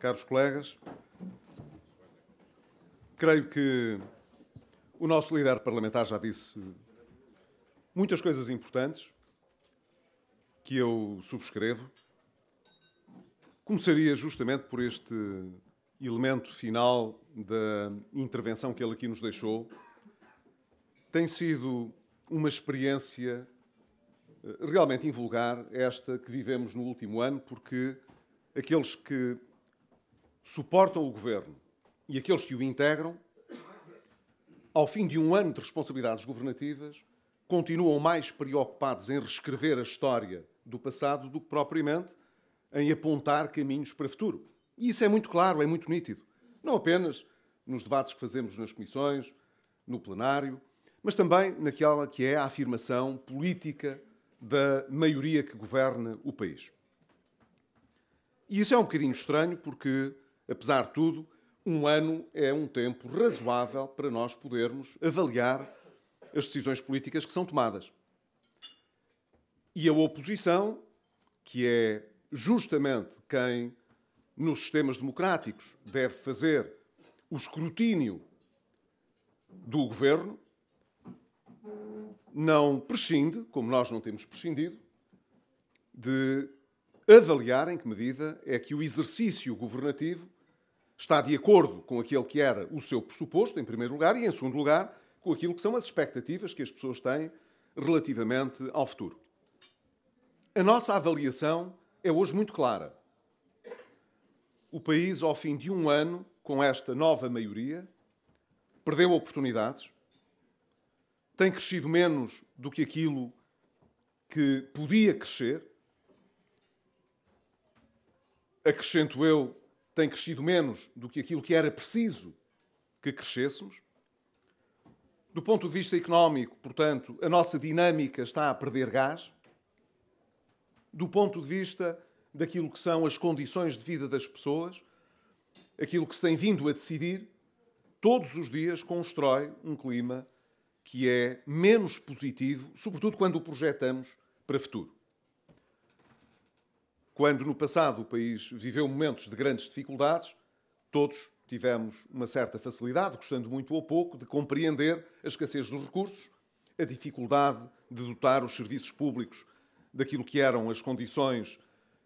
caros colegas, creio que o nosso líder parlamentar já disse muitas coisas importantes que eu subscrevo. Começaria justamente por este elemento final da intervenção que ele aqui nos deixou. Tem sido uma experiência eh, realmente invulgar esta que vivemos no último ano, porque aqueles que suportam o governo e aqueles que o integram, ao fim de um ano de responsabilidades governativas, continuam mais preocupados em reescrever a história do passado do que propriamente em apontar caminhos para o futuro. E isso é muito claro, é muito nítido. Não apenas nos debates que fazemos nas comissões, no plenário, mas também naquela que é a afirmação política da maioria que governa o país. E isso é um bocadinho estranho porque Apesar de tudo, um ano é um tempo razoável para nós podermos avaliar as decisões políticas que são tomadas. E a oposição, que é justamente quem, nos sistemas democráticos, deve fazer o escrutínio do governo, não prescinde, como nós não temos prescindido, de avaliar em que medida é que o exercício governativo está de acordo com aquele que era o seu pressuposto, em primeiro lugar, e, em segundo lugar, com aquilo que são as expectativas que as pessoas têm relativamente ao futuro. A nossa avaliação é hoje muito clara. O país, ao fim de um ano, com esta nova maioria, perdeu oportunidades, tem crescido menos do que aquilo que podia crescer. Acrescento eu tem crescido menos do que aquilo que era preciso que crescêssemos. Do ponto de vista económico, portanto, a nossa dinâmica está a perder gás. Do ponto de vista daquilo que são as condições de vida das pessoas, aquilo que se tem vindo a decidir, todos os dias constrói um clima que é menos positivo, sobretudo quando o projetamos para o futuro. Quando no passado o país viveu momentos de grandes dificuldades, todos tivemos uma certa facilidade, gostando muito ou pouco, de compreender a escassez dos recursos, a dificuldade de dotar os serviços públicos daquilo que eram as condições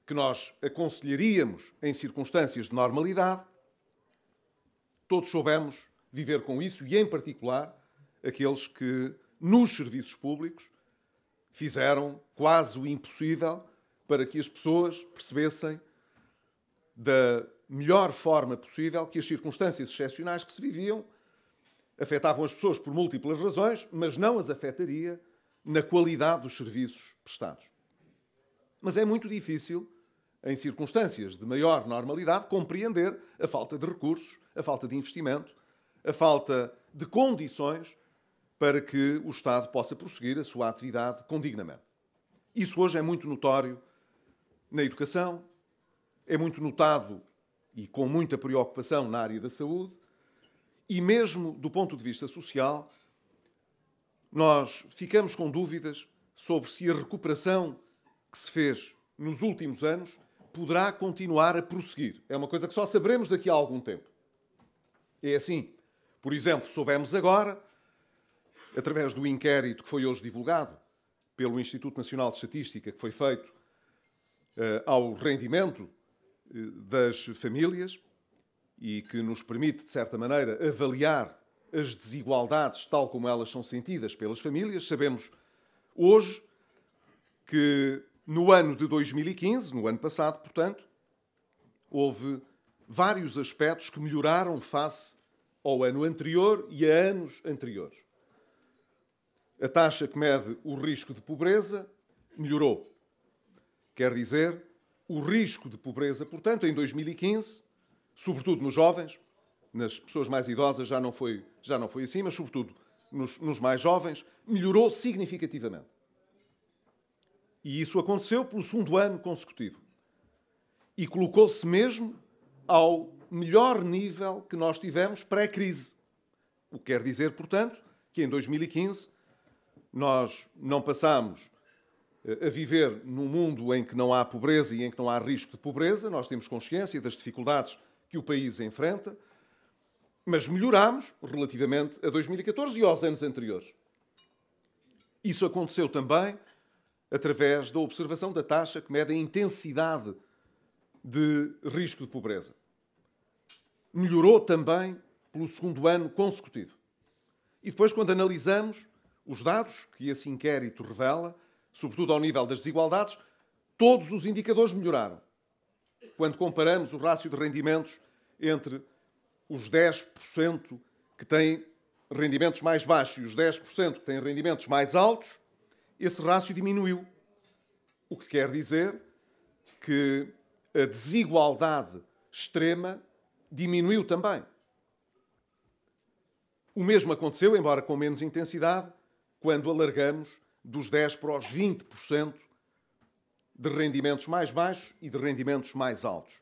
que nós aconselharíamos em circunstâncias de normalidade. Todos soubemos viver com isso e, em particular, aqueles que, nos serviços públicos, fizeram quase o impossível para que as pessoas percebessem da melhor forma possível que as circunstâncias excepcionais que se viviam afetavam as pessoas por múltiplas razões, mas não as afetaria na qualidade dos serviços prestados. Mas é muito difícil, em circunstâncias de maior normalidade, compreender a falta de recursos, a falta de investimento, a falta de condições para que o Estado possa prosseguir a sua atividade condignamente. Isso hoje é muito notório na educação, é muito notado e com muita preocupação na área da saúde, e mesmo do ponto de vista social, nós ficamos com dúvidas sobre se a recuperação que se fez nos últimos anos poderá continuar a prosseguir. É uma coisa que só saberemos daqui a algum tempo. É assim. Por exemplo, soubemos agora, através do inquérito que foi hoje divulgado pelo Instituto Nacional de Estatística, que foi feito eh, ao rendimento eh, das famílias e que nos permite, de certa maneira, avaliar as desigualdades tal como elas são sentidas pelas famílias. Sabemos hoje que no ano de 2015, no ano passado, portanto, houve vários aspectos que melhoraram face ao ano anterior e a anos anteriores. A taxa que mede o risco de pobreza melhorou. Quer dizer, o risco de pobreza, portanto, em 2015, sobretudo nos jovens, nas pessoas mais idosas já não foi, já não foi assim, mas sobretudo nos, nos mais jovens, melhorou significativamente. E isso aconteceu pelo segundo ano consecutivo. E colocou-se mesmo ao melhor nível que nós tivemos pré-crise. O que quer dizer, portanto, que em 2015 nós não passamos a viver num mundo em que não há pobreza e em que não há risco de pobreza, nós temos consciência das dificuldades que o país enfrenta, mas melhorámos relativamente a 2014 e aos anos anteriores. Isso aconteceu também através da observação da taxa que mede a intensidade de risco de pobreza. Melhorou também pelo segundo ano consecutivo. E depois, quando analisamos os dados que esse inquérito revela, sobretudo ao nível das desigualdades, todos os indicadores melhoraram. Quando comparamos o rácio de rendimentos entre os 10% que têm rendimentos mais baixos e os 10% que têm rendimentos mais altos, esse rácio diminuiu. O que quer dizer que a desigualdade extrema diminuiu também. O mesmo aconteceu, embora com menos intensidade, quando alargamos dos 10% para os 20% de rendimentos mais baixos e de rendimentos mais altos.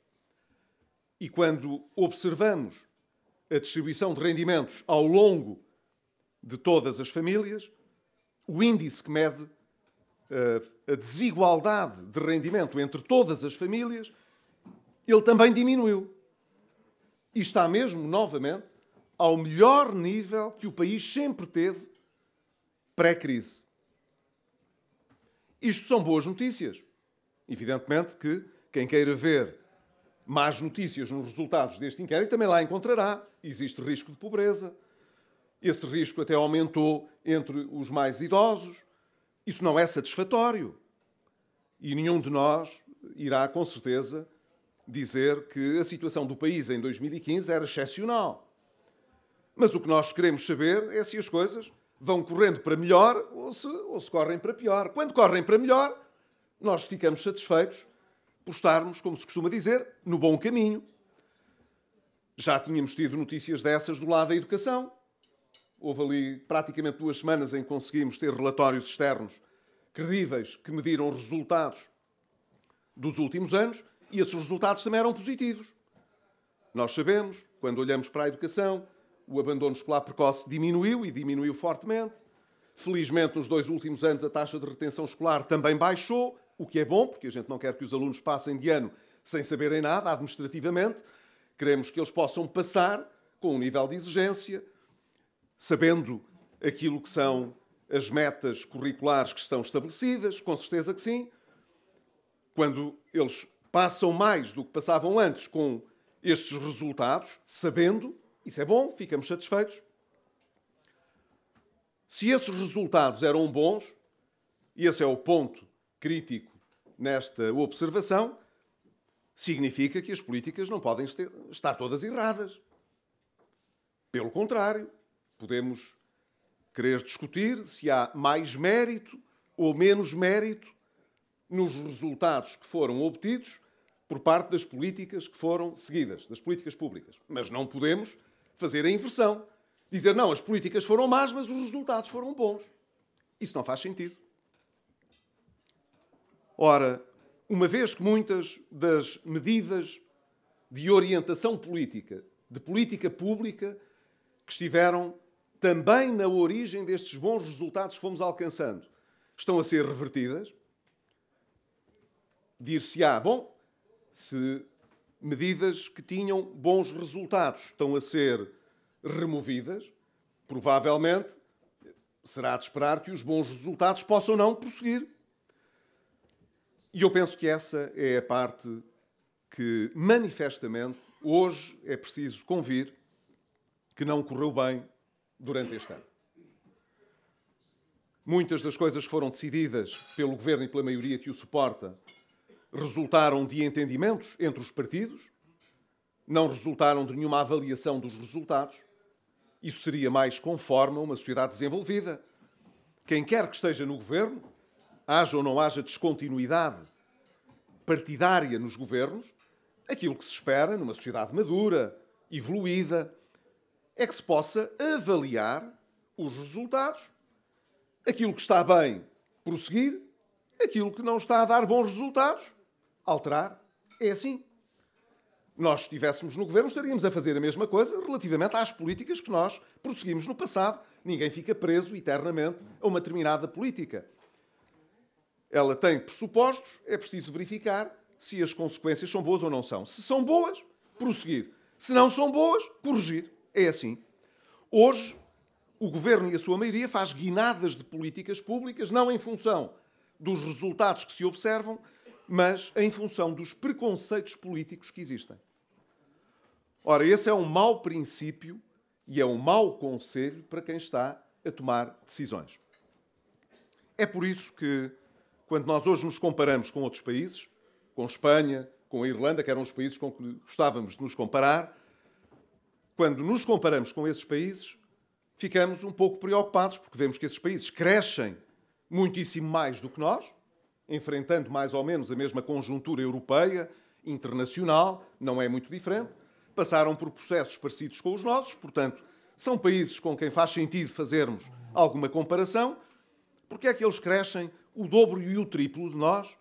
E quando observamos a distribuição de rendimentos ao longo de todas as famílias, o índice que mede eh, a desigualdade de rendimento entre todas as famílias, ele também diminuiu. E está mesmo, novamente, ao melhor nível que o país sempre teve pré-crise. Isto são boas notícias. Evidentemente que quem queira ver más notícias nos resultados deste inquérito também lá encontrará. Existe risco de pobreza. Esse risco até aumentou entre os mais idosos. Isso não é satisfatório. E nenhum de nós irá, com certeza, dizer que a situação do país em 2015 era excepcional. Mas o que nós queremos saber é se as coisas vão correndo para melhor ou se, ou se correm para pior. Quando correm para melhor, nós ficamos satisfeitos por estarmos, como se costuma dizer, no bom caminho. Já tínhamos tido notícias dessas do lado da educação. Houve ali praticamente duas semanas em que conseguimos ter relatórios externos credíveis que mediram resultados dos últimos anos e esses resultados também eram positivos. Nós sabemos, quando olhamos para a educação, o abandono escolar precoce diminuiu e diminuiu fortemente. Felizmente, nos dois últimos anos, a taxa de retenção escolar também baixou, o que é bom, porque a gente não quer que os alunos passem de ano sem saberem nada administrativamente. Queremos que eles possam passar com um nível de exigência, sabendo aquilo que são as metas curriculares que estão estabelecidas, com certeza que sim. Quando eles passam mais do que passavam antes com estes resultados, sabendo, isso é bom, ficamos satisfeitos. Se esses resultados eram bons, e esse é o ponto crítico nesta observação, significa que as políticas não podem estar todas erradas. Pelo contrário, podemos querer discutir se há mais mérito ou menos mérito nos resultados que foram obtidos por parte das políticas que foram seguidas, das políticas públicas. Mas não podemos fazer a inversão. Dizer, não, as políticas foram más, mas os resultados foram bons. Isso não faz sentido. Ora, uma vez que muitas das medidas de orientação política, de política pública, que estiveram também na origem destes bons resultados que fomos alcançando, estão a ser revertidas, dir-se-á, bom, se medidas que tinham bons resultados estão a ser removidas. Provavelmente será de esperar que os bons resultados possam não prosseguir. E eu penso que essa é a parte que, manifestamente, hoje é preciso convir que não correu bem durante este ano. Muitas das coisas que foram decididas pelo governo e pela maioria que o suporta resultaram de entendimentos entre os partidos, não resultaram de nenhuma avaliação dos resultados. Isso seria mais conforme a uma sociedade desenvolvida. Quem quer que esteja no governo, haja ou não haja descontinuidade partidária nos governos, aquilo que se espera numa sociedade madura, evoluída, é que se possa avaliar os resultados. Aquilo que está bem, prosseguir. Aquilo que não está a dar bons resultados, alterar, é assim. Nós estivéssemos no governo, estaríamos a fazer a mesma coisa relativamente às políticas que nós prosseguimos no passado. Ninguém fica preso eternamente a uma determinada política. Ela tem pressupostos, é preciso verificar se as consequências são boas ou não são. Se são boas, prosseguir. Se não são boas, corrigir. É assim. Hoje, o governo e a sua maioria faz guinadas de políticas públicas, não em função dos resultados que se observam, mas em função dos preconceitos políticos que existem. Ora, esse é um mau princípio e é um mau conselho para quem está a tomar decisões. É por isso que, quando nós hoje nos comparamos com outros países, com Espanha, com a Irlanda, que eram os países com que gostávamos de nos comparar, quando nos comparamos com esses países, ficamos um pouco preocupados, porque vemos que esses países crescem muitíssimo mais do que nós, enfrentando mais ou menos a mesma conjuntura europeia, internacional, não é muito diferente, passaram por processos parecidos com os nossos, portanto, são países com quem faz sentido fazermos alguma comparação. Porque é que eles crescem o dobro e o triplo de nós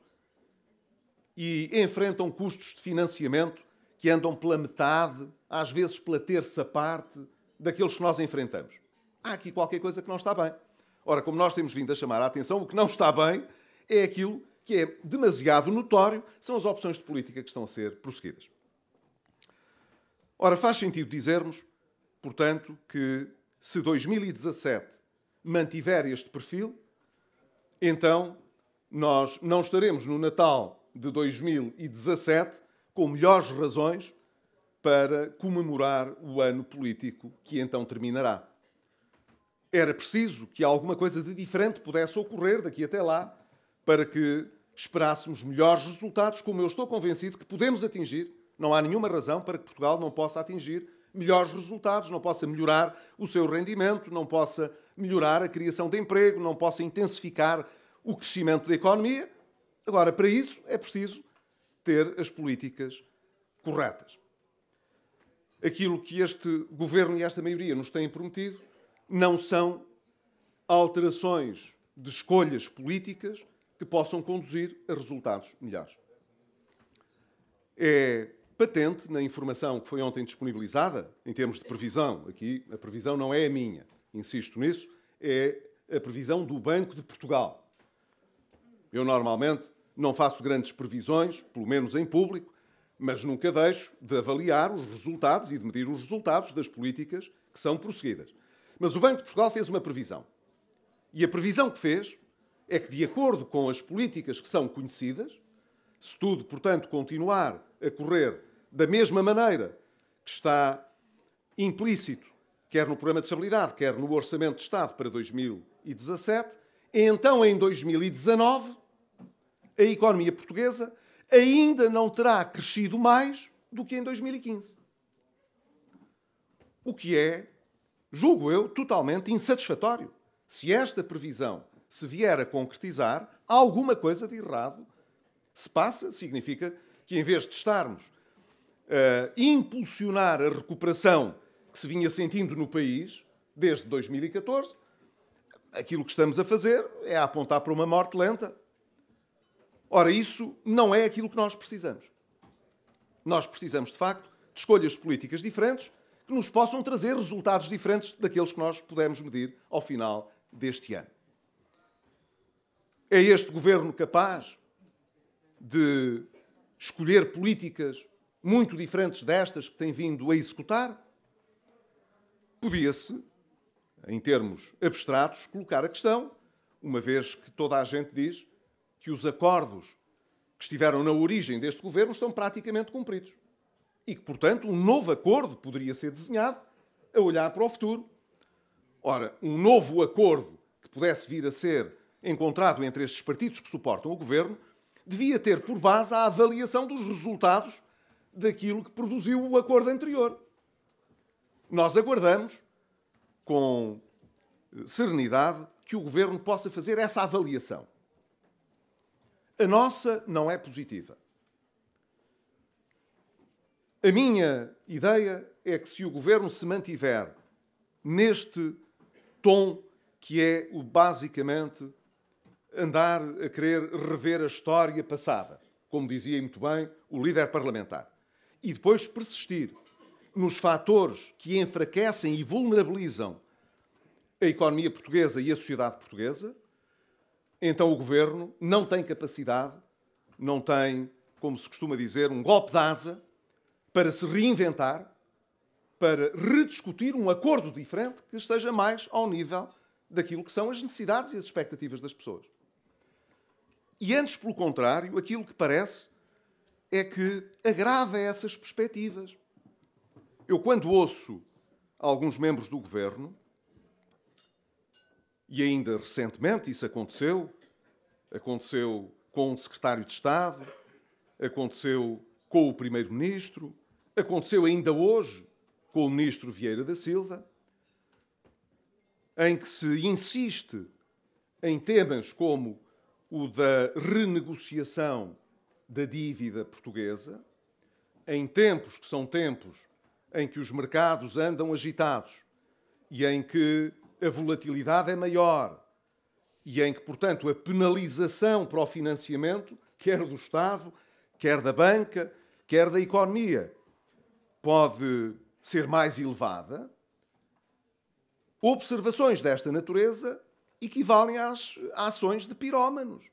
e enfrentam custos de financiamento que andam pela metade, às vezes pela terça parte daqueles que nós enfrentamos? Há aqui qualquer coisa que não está bem. Ora, como nós temos vindo a chamar a atenção, o que não está bem é aquilo que é demasiado notório, são as opções de política que estão a ser prosseguidas. Ora, faz sentido dizermos, portanto, que se 2017 mantiver este perfil, então nós não estaremos no Natal de 2017 com melhores razões para comemorar o ano político que então terminará. Era preciso que alguma coisa de diferente pudesse ocorrer daqui até lá para que esperássemos melhores resultados, como eu estou convencido que podemos atingir. Não há nenhuma razão para que Portugal não possa atingir melhores resultados, não possa melhorar o seu rendimento, não possa melhorar a criação de emprego, não possa intensificar o crescimento da economia. Agora, para isso é preciso ter as políticas corretas. Aquilo que este governo e esta maioria nos têm prometido não são alterações de escolhas políticas, que possam conduzir a resultados melhores. É patente na informação que foi ontem disponibilizada, em termos de previsão, aqui a previsão não é a minha, insisto nisso, é a previsão do Banco de Portugal. Eu normalmente não faço grandes previsões, pelo menos em público, mas nunca deixo de avaliar os resultados e de medir os resultados das políticas que são prosseguidas. Mas o Banco de Portugal fez uma previsão. E a previsão que fez é que, de acordo com as políticas que são conhecidas, se tudo, portanto, continuar a correr da mesma maneira que está implícito, quer no programa de estabilidade, quer no Orçamento de Estado para 2017, então em 2019 a economia portuguesa ainda não terá crescido mais do que em 2015. O que é, julgo eu, totalmente insatisfatório. Se esta previsão se vier a concretizar, alguma coisa de errado se passa, significa que em vez de estarmos a eh, impulsionar a recuperação que se vinha sentindo no país desde 2014, aquilo que estamos a fazer é a apontar para uma morte lenta. Ora, isso não é aquilo que nós precisamos. Nós precisamos, de facto, de escolhas políticas diferentes que nos possam trazer resultados diferentes daqueles que nós pudemos medir ao final deste ano. É este governo capaz de escolher políticas muito diferentes destas que tem vindo a executar? Podia-se, em termos abstratos, colocar a questão, uma vez que toda a gente diz que os acordos que estiveram na origem deste governo estão praticamente cumpridos. E que, portanto, um novo acordo poderia ser desenhado a olhar para o futuro. Ora, um novo acordo que pudesse vir a ser encontrado entre estes partidos que suportam o governo devia ter por base a avaliação dos resultados daquilo que produziu o acordo anterior. Nós aguardamos, com serenidade, que o governo possa fazer essa avaliação. A nossa não é positiva. A minha ideia é que se o governo se mantiver neste tom que é o basicamente andar a querer rever a história passada, como dizia muito bem o líder parlamentar. E depois persistir nos fatores que enfraquecem e vulnerabilizam a economia portuguesa e a sociedade portuguesa, então o governo não tem capacidade, não tem, como se costuma dizer, um golpe de asa para se reinventar, para rediscutir um acordo diferente que esteja mais ao nível daquilo que são as necessidades e as expectativas das pessoas. E antes, pelo contrário, aquilo que parece é que agrava essas perspectivas. Eu, quando ouço alguns membros do governo, e ainda recentemente isso aconteceu, aconteceu com o secretário de Estado, aconteceu com o primeiro-ministro, aconteceu ainda hoje com o ministro Vieira da Silva, em que se insiste em temas como o da renegociação da dívida portuguesa, em tempos que são tempos em que os mercados andam agitados e em que a volatilidade é maior e em que, portanto, a penalização para o financiamento, quer do Estado, quer da banca, quer da economia, pode ser mais elevada, observações desta natureza equivalem às ações de pirómanos.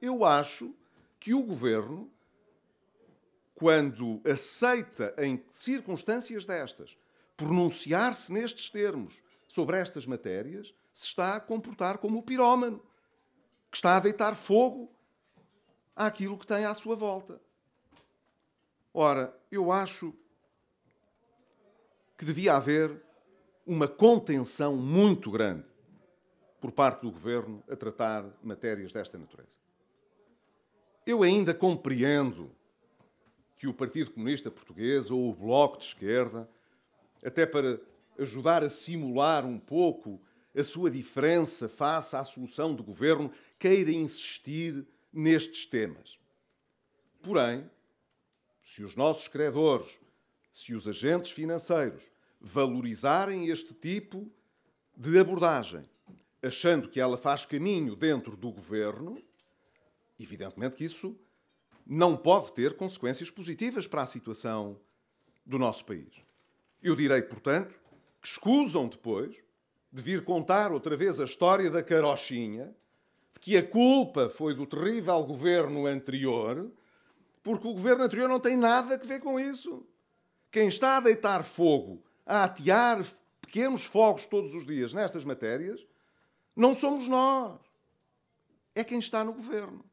Eu acho que o governo, quando aceita em circunstâncias destas pronunciar-se nestes termos sobre estas matérias, se está a comportar como o pirómano, que está a deitar fogo àquilo que tem à sua volta. Ora, eu acho que devia haver uma contenção muito grande por parte do Governo a tratar matérias desta natureza. Eu ainda compreendo que o Partido Comunista Português ou o Bloco de Esquerda, até para ajudar a simular um pouco a sua diferença face à solução do governo, queira insistir nestes temas. Porém, se os nossos credores, se os agentes financeiros valorizarem este tipo de abordagem, achando que ela faz caminho dentro do governo, evidentemente que isso não pode ter consequências positivas para a situação do nosso país. Eu direi, portanto, que escusam depois de vir contar outra vez a história da carochinha, de que a culpa foi do terrível governo anterior, porque o governo anterior não tem nada a ver com isso. Quem está a deitar fogo, a atear pequenos fogos todos os dias nestas matérias, não somos nós. É quem está no governo.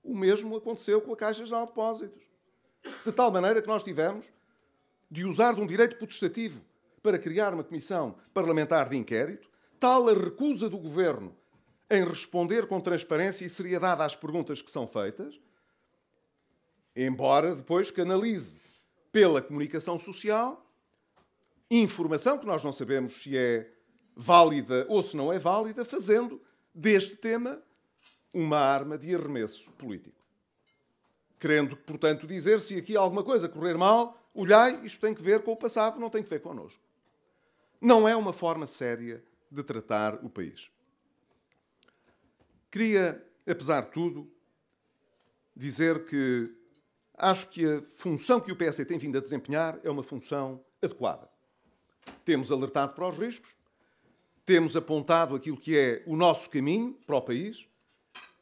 O mesmo aconteceu com a Caixa Geral de Depósitos. De tal maneira que nós tivemos de usar de um direito potestativo para criar uma comissão parlamentar de inquérito, tal a recusa do governo em responder com transparência e seriedade às perguntas que são feitas, embora depois analise pela comunicação social informação que nós não sabemos se é válida ou se não é válida, fazendo deste tema uma arma de arremesso político. Querendo, portanto, dizer se aqui alguma coisa correr mal, olhai, isto tem que ver com o passado, não tem que ver connosco. Não é uma forma séria de tratar o país. Queria, apesar de tudo, dizer que acho que a função que o PSD tem vindo a desempenhar é uma função adequada. Temos alertado para os riscos, temos apontado aquilo que é o nosso caminho para o país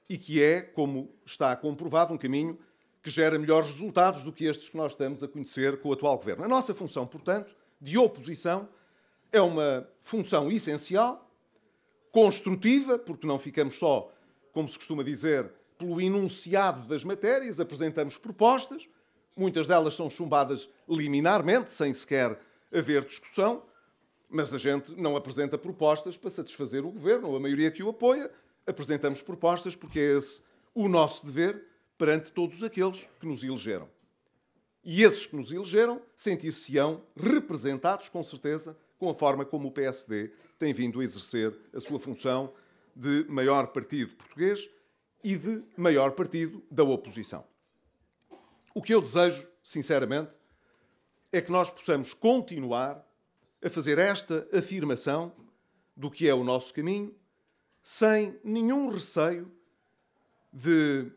e que é, como está comprovado, um caminho que gera melhores resultados do que estes que nós estamos a conhecer com o atual governo. A nossa função, portanto, de oposição, é uma função essencial, construtiva, porque não ficamos só, como se costuma dizer, pelo enunciado das matérias, apresentamos propostas, muitas delas são chumbadas liminarmente, sem sequer haver discussão, mas a gente não apresenta propostas para satisfazer o governo ou a maioria que o apoia. Apresentamos propostas porque é esse o nosso dever perante todos aqueles que nos elegeram. E esses que nos elegeram sentir-se-ão representados, com certeza, com a forma como o PSD tem vindo a exercer a sua função de maior partido português e de maior partido da oposição. O que eu desejo, sinceramente, é que nós possamos continuar a fazer esta afirmação do que é o nosso caminho, sem nenhum receio de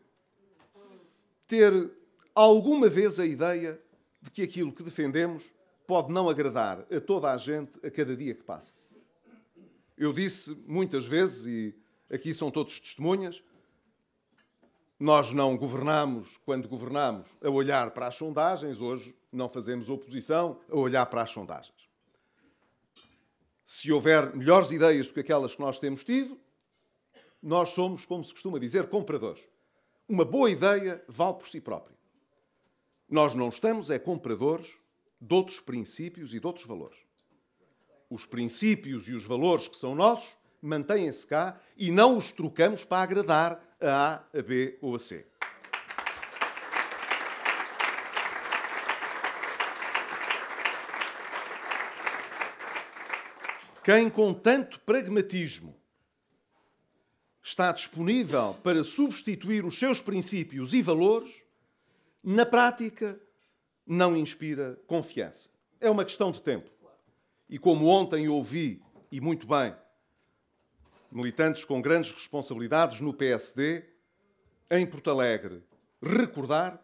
ter alguma vez a ideia de que aquilo que defendemos pode não agradar a toda a gente a cada dia que passa. Eu disse muitas vezes, e aqui são todos testemunhas, nós não governamos, quando governamos, a olhar para as sondagens, hoje não fazemos oposição a olhar para as sondagens se houver melhores ideias do que aquelas que nós temos tido, nós somos, como se costuma dizer, compradores. Uma boa ideia vale por si própria. Nós não estamos, é compradores de outros princípios e de outros valores. Os princípios e os valores que são nossos mantêm-se cá e não os trocamos para agradar a A, a B ou a C. Quem com tanto pragmatismo está disponível para substituir os seus princípios e valores, na prática não inspira confiança. É uma questão de tempo. E como ontem ouvi, e muito bem, militantes com grandes responsabilidades no PSD, em Porto Alegre, recordar,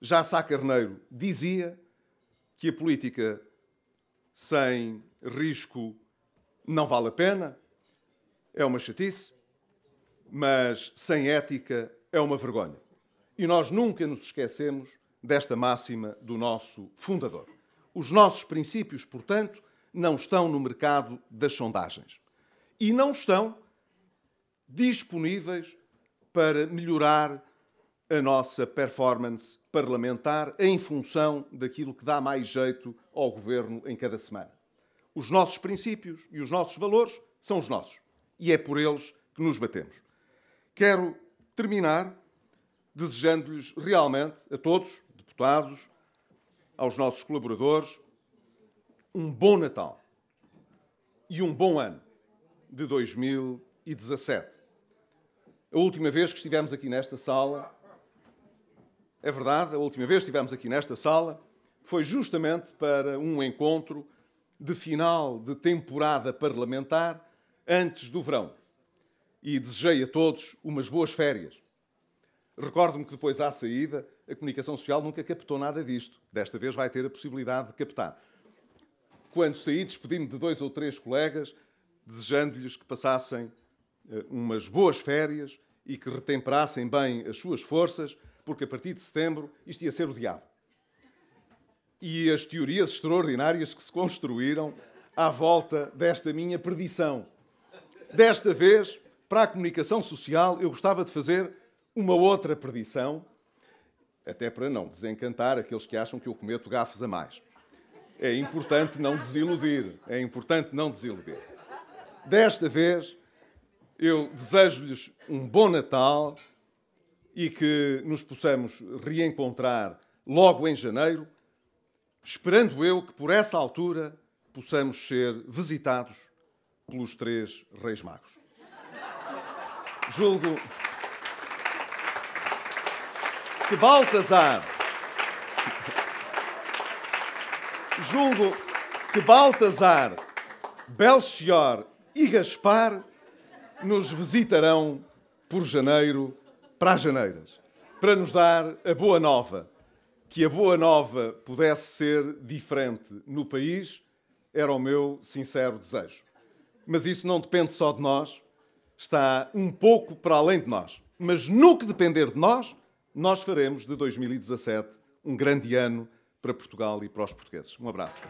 já Sá Carneiro dizia que a política sem risco não vale a pena, é uma chatice, mas sem ética é uma vergonha. E nós nunca nos esquecemos desta máxima do nosso fundador. Os nossos princípios, portanto, não estão no mercado das sondagens e não estão disponíveis para melhorar a nossa performance parlamentar em função daquilo que dá mais jeito ao governo em cada semana. Os nossos princípios e os nossos valores são os nossos. E é por eles que nos batemos. Quero terminar desejando-lhes realmente, a todos, deputados, aos nossos colaboradores, um bom Natal e um bom ano de 2017. A última vez que estivemos aqui nesta sala, é verdade, a última vez que estivemos aqui nesta sala foi justamente para um encontro de final de temporada parlamentar antes do verão. E desejei a todos umas boas férias. Recordo-me que depois, à saída, a comunicação social nunca captou nada disto. Desta vez vai ter a possibilidade de captar. Quando saí, despedi-me de dois ou três colegas, desejando-lhes que passassem eh, umas boas férias e que retemperassem bem as suas forças, porque a partir de setembro isto ia ser o diabo e as teorias extraordinárias que se construíram à volta desta minha predição. Desta vez, para a comunicação social, eu gostava de fazer uma outra predição, até para não desencantar aqueles que acham que eu cometo gafes a mais. É importante não desiludir, é importante não desiludir. Desta vez, eu desejo-lhes um bom Natal e que nos possamos reencontrar logo em janeiro esperando eu que por essa altura possamos ser visitados pelos três Reis Magos. Julgo que Baltazar. Julgo que Baltazar, Belchior e Gaspar nos visitarão por janeiro para as janeiras, para nos dar a boa nova que a boa nova pudesse ser diferente no país era o meu sincero desejo. Mas isso não depende só de nós, está um pouco para além de nós. Mas no que depender de nós, nós faremos de 2017 um grande ano para Portugal e para os portugueses. Um abraço.